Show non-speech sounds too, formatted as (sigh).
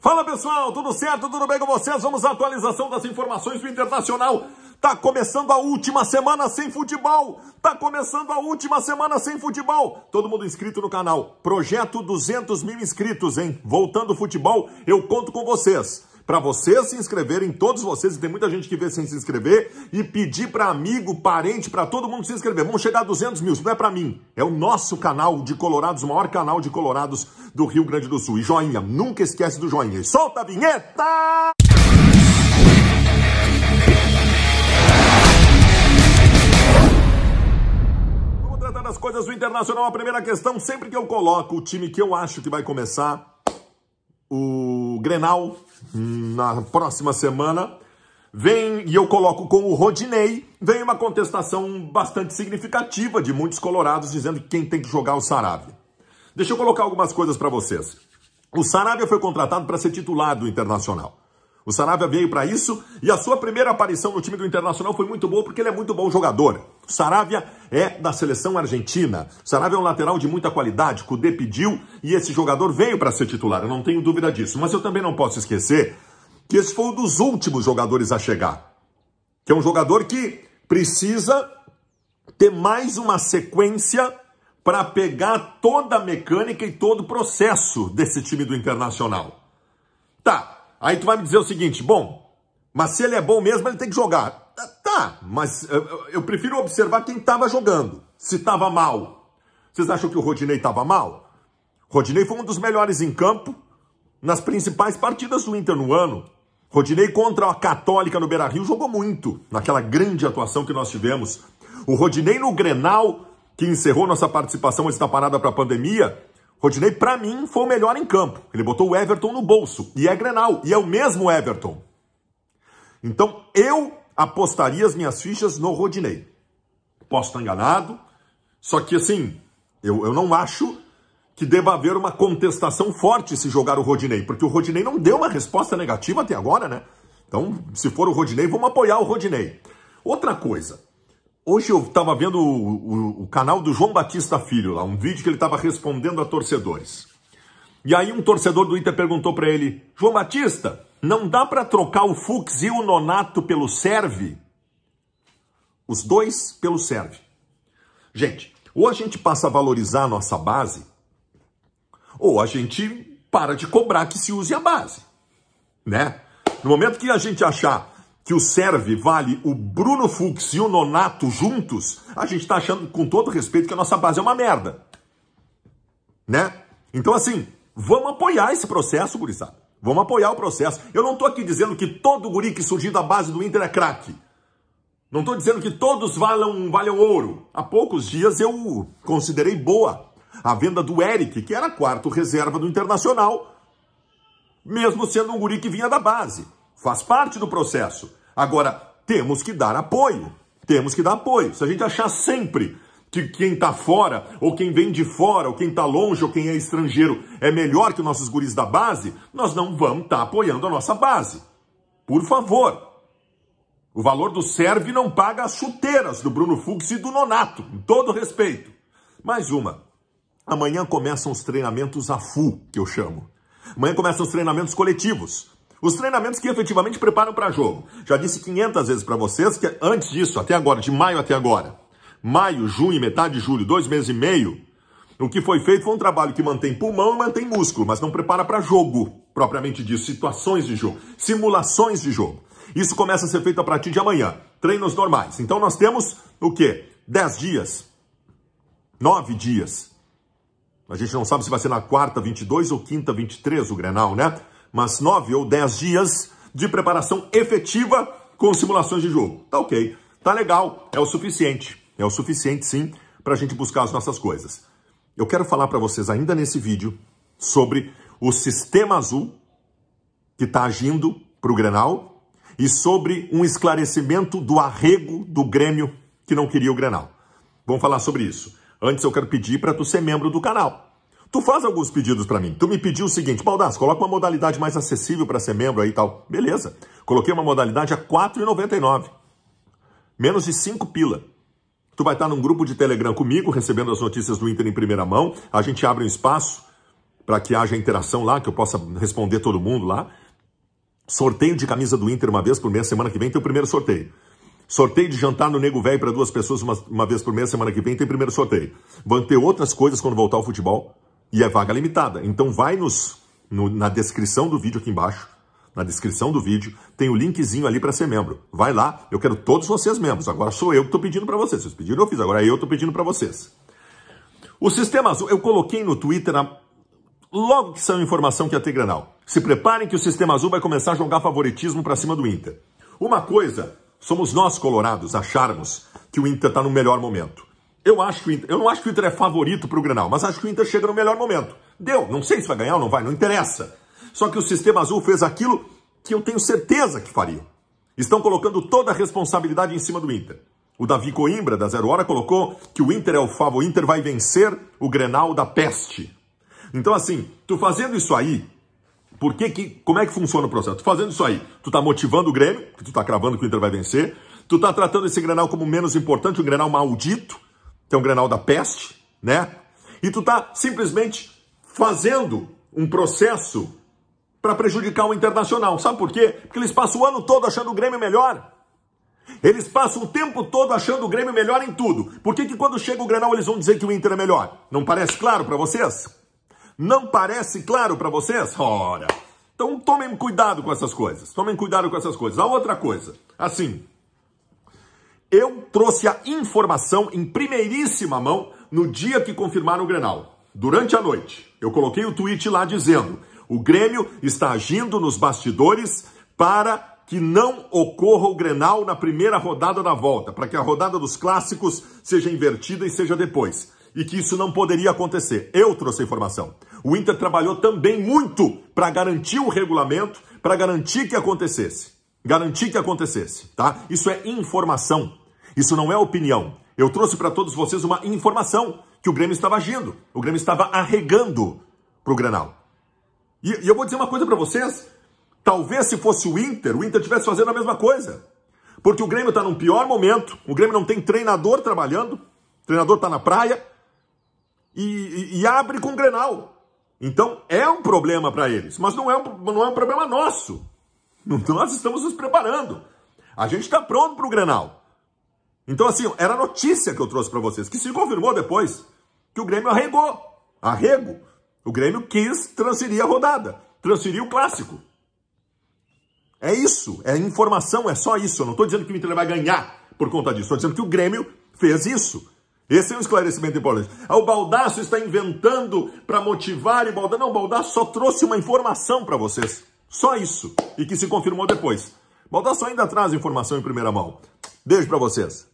Fala pessoal, tudo certo? Tudo bem com vocês? Vamos à atualização das informações do Internacional. Tá começando a última semana sem futebol. Tá começando a última semana sem futebol. Todo mundo inscrito no canal. Projeto 200 mil inscritos, hein? Voltando ao futebol, eu conto com vocês para vocês se inscreverem, todos vocês, e tem muita gente que vê sem se inscrever, e pedir para amigo, parente, para todo mundo se inscrever. Vamos chegar a 200 mil, isso não é para mim, é o nosso canal de colorados, o maior canal de colorados do Rio Grande do Sul. E joinha, nunca esquece do joinha. E solta a vinheta! Vamos tratar das coisas do Internacional. A primeira questão, sempre que eu coloco o time que eu acho que vai começar, o Grenal na próxima semana, vem, e eu coloco com o Rodinei, vem uma contestação bastante significativa de muitos colorados dizendo que quem tem que jogar é o Sarabia. Deixa eu colocar algumas coisas para vocês. O Sarabia foi contratado para ser titular do Internacional. O Sarabia veio para isso e a sua primeira aparição no time do Internacional foi muito boa porque ele é muito bom jogador. Saravia é da seleção argentina. Saravia é um lateral de muita qualidade. Cudê pediu e esse jogador veio para ser titular. Eu não tenho dúvida disso. Mas eu também não posso esquecer que esse foi um dos últimos jogadores a chegar. Que é um jogador que precisa ter mais uma sequência para pegar toda a mecânica e todo o processo desse time do Internacional. Tá, aí tu vai me dizer o seguinte, bom, mas se ele é bom mesmo, ele tem que jogar. Tá, mas eh, eh, eu prefiro observar quem estava jogando, se estava mal. Vocês acham que o Rodinei estava mal? Rodinei foi um dos melhores em campo nas principais partidas do Inter no ano. Rodinei contra a Católica no Beira-Rio jogou muito, naquela grande atuação que nós tivemos. O Rodinei no Grenal, que encerrou nossa participação antes da parada para a pandemia, Rodinei, para mim, foi o melhor em campo. Ele botou o Everton no bolso, e é Grenal, e é o mesmo Everton. Então, eu apostaria as minhas fichas no Rodinei. Posso estar enganado, só que assim, eu, eu não acho que deva haver uma contestação forte se jogar o Rodinei, porque o Rodinei não deu uma resposta negativa até agora, né? Então, se for o Rodinei, vamos apoiar o Rodinei. Outra coisa, hoje eu estava vendo o, o, o canal do João Batista Filho, lá, um vídeo que ele estava respondendo a torcedores. E aí um torcedor do Inter perguntou para ele, João Batista, não dá para trocar o Fux e o Nonato pelo Serve? Os dois pelo Serve. Gente, ou a gente passa a valorizar a nossa base, ou a gente para de cobrar que se use a base, né? No momento que a gente achar que o serve vale o Bruno Fux e o Nonato juntos, a gente está achando, com todo respeito, que a nossa base é uma merda. Né? Então, assim, vamos apoiar esse processo, gurizada. Vamos apoiar o processo. Eu não estou aqui dizendo que todo guri que surgiu da base do Inter é craque. Não estou dizendo que todos valam, valham ouro. Há poucos dias eu considerei boa a venda do Eric, que era quarto reserva do Internacional, mesmo sendo um guri que vinha da base. Faz parte do processo. Agora, temos que dar apoio. Temos que dar apoio. Se a gente achar sempre que quem está fora, ou quem vem de fora, ou quem está longe, ou quem é estrangeiro, é melhor que os nossos guris da base, nós não vamos estar tá apoiando a nossa base. Por favor. O valor do serve não paga as chuteiras do Bruno Fux e do Nonato, com todo respeito. Mais uma. Amanhã começam os treinamentos a full, que eu chamo. Amanhã começam os treinamentos coletivos. Os treinamentos que efetivamente preparam para jogo. Já disse 500 vezes para vocês que é antes disso, até agora, de maio até agora, maio, junho, metade de julho, dois meses e meio, o que foi feito foi um trabalho que mantém pulmão e mantém músculo, mas não prepara para jogo, propriamente dito, situações de jogo, simulações de jogo. Isso começa a ser feito a partir de amanhã, treinos normais. Então nós temos o quê? Dez dias, nove dias. A gente não sabe se vai ser na quarta 22 ou quinta 23 o Grenal, né? Mas nove ou dez dias de preparação efetiva com simulações de jogo. Tá ok, tá legal, é o suficiente. É o suficiente, sim, para a gente buscar as nossas coisas. Eu quero falar para vocês ainda nesse vídeo sobre o sistema azul que está agindo para o Grenal e sobre um esclarecimento do arrego do Grêmio que não queria o Grenal. Vamos falar sobre isso. Antes eu quero pedir para tu ser membro do canal. Tu faz alguns pedidos para mim. Tu me pediu o seguinte, Baldas, coloca uma modalidade mais acessível para ser membro aí e tal. Beleza. Coloquei uma modalidade a R$ 4,99. Menos de 5 pila. Tu vai estar num grupo de Telegram comigo, recebendo as notícias do Inter em primeira mão. A gente abre um espaço para que haja interação lá, que eu possa responder todo mundo lá. Sorteio de camisa do Inter uma vez por mês, semana que vem tem o primeiro sorteio. Sorteio de jantar no Nego Velho para duas pessoas uma, uma, vez por mês, semana que vem tem o primeiro sorteio. Vão ter outras coisas quando voltar ao futebol e é vaga limitada. Então vai nos, no, na descrição do vídeo aqui embaixo na descrição do vídeo tem o linkzinho ali para ser membro. Vai lá, eu quero todos vocês membros. Agora sou eu que estou pedindo para vocês. Vocês pediram, eu fiz. Agora eu estou pedindo para vocês. O Sistema Azul, eu coloquei no Twitter logo que saiu a informação que ia ter Grenal. Se preparem que o Sistema Azul vai começar a jogar favoritismo para cima do Inter. Uma coisa, somos nós colorados acharmos que o Inter está no melhor momento. Eu acho que Inter... eu não acho que o Inter é favorito para o Grenal, mas acho que o Inter chega no melhor momento. Deu, não sei se vai ganhar ou não vai, não interessa. Só que o Sistema Azul fez aquilo que eu tenho certeza que faria. Estão colocando toda a responsabilidade em cima do Inter. O Davi Coimbra, da Zero Hora, colocou que o Inter é o favor, o Inter vai vencer o Grenal da peste. Então, assim, tu fazendo isso aí, por que que, como é que funciona o processo? Tu fazendo isso aí, tu tá motivando o Grêmio, que tu tá cravando que o Inter vai vencer, tu tá tratando esse Grenal como menos importante, um Grenal maldito, que é um Grenal da peste, né? E tu tá simplesmente fazendo um processo para prejudicar o Internacional. Sabe por quê? Porque eles passam o ano todo achando o Grêmio melhor. Eles passam o tempo todo achando o Grêmio melhor em tudo. Por que, que quando chega o Grenal eles vão dizer que o Inter é melhor? Não parece claro para vocês? Não parece claro para vocês? Ora, então tomem cuidado com essas coisas. Tomem cuidado com essas coisas. A outra coisa, assim, eu trouxe a informação em primeiríssima mão no dia que confirmaram o Grenal. Durante a noite, eu coloquei o tweet lá dizendo o Grêmio está agindo nos bastidores para que não ocorra o Grenal na primeira rodada da volta, para que a rodada dos clássicos seja invertida e seja depois. E que isso não poderia acontecer. Eu trouxe a informação. O Inter trabalhou também muito para garantir o regulamento, para garantir que acontecesse. Garantir que acontecesse, tá? Isso é informação. Isso não é opinião. Eu trouxe para todos vocês uma informação que o Grêmio estava agindo. O Grêmio estava arregando para o Grenal. E, e eu vou dizer uma coisa para vocês: talvez se fosse o Inter, o Inter estivesse fazendo a mesma coisa. Porque o Grêmio está num pior momento, o Grêmio não tem treinador trabalhando, o treinador está na praia e, e, e, abre com o Grenal. Então é um problema para eles, mas não é, um, não é um problema nosso. (laughs) Nós estamos nos preparando. A gente está pronto para o Grenal. Então, assim, era a notícia que eu trouxe para vocês, que se confirmou depois, que o Grêmio arregou. Arrego. O Grêmio quis transferir a rodada, transferir o clássico. É isso, é informação, é só isso. Eu não estou dizendo que o Inter vai ganhar por conta disso, estou dizendo que o Grêmio fez isso. Esse é um esclarecimento importante. Ah, o Baldaço está inventando para motivar e Baldaço. Não, o Baldaço só trouxe uma informação para vocês. Só isso. E que se confirmou depois. Baldaço ainda traz informação em primeira mão. Beijo para vocês.